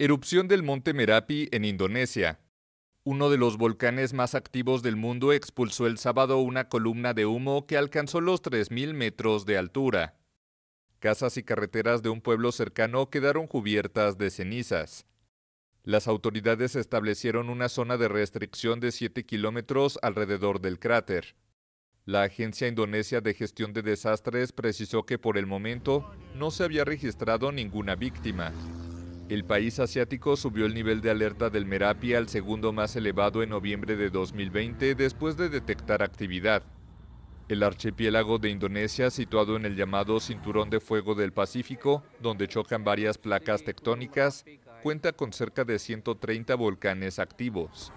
Erupción del monte Merapi en Indonesia. Uno de los volcanes más activos del mundo expulsó el sábado una columna de humo que alcanzó los 3.000 metros de altura. Casas y carreteras de un pueblo cercano quedaron cubiertas de cenizas. Las autoridades establecieron una zona de restricción de 7 kilómetros alrededor del cráter. La Agencia Indonesia de Gestión de Desastres precisó que por el momento no se había registrado ninguna víctima. El país asiático subió el nivel de alerta del Merapi al segundo más elevado en noviembre de 2020 después de detectar actividad. El archipiélago de Indonesia, situado en el llamado Cinturón de Fuego del Pacífico, donde chocan varias placas tectónicas, cuenta con cerca de 130 volcanes activos.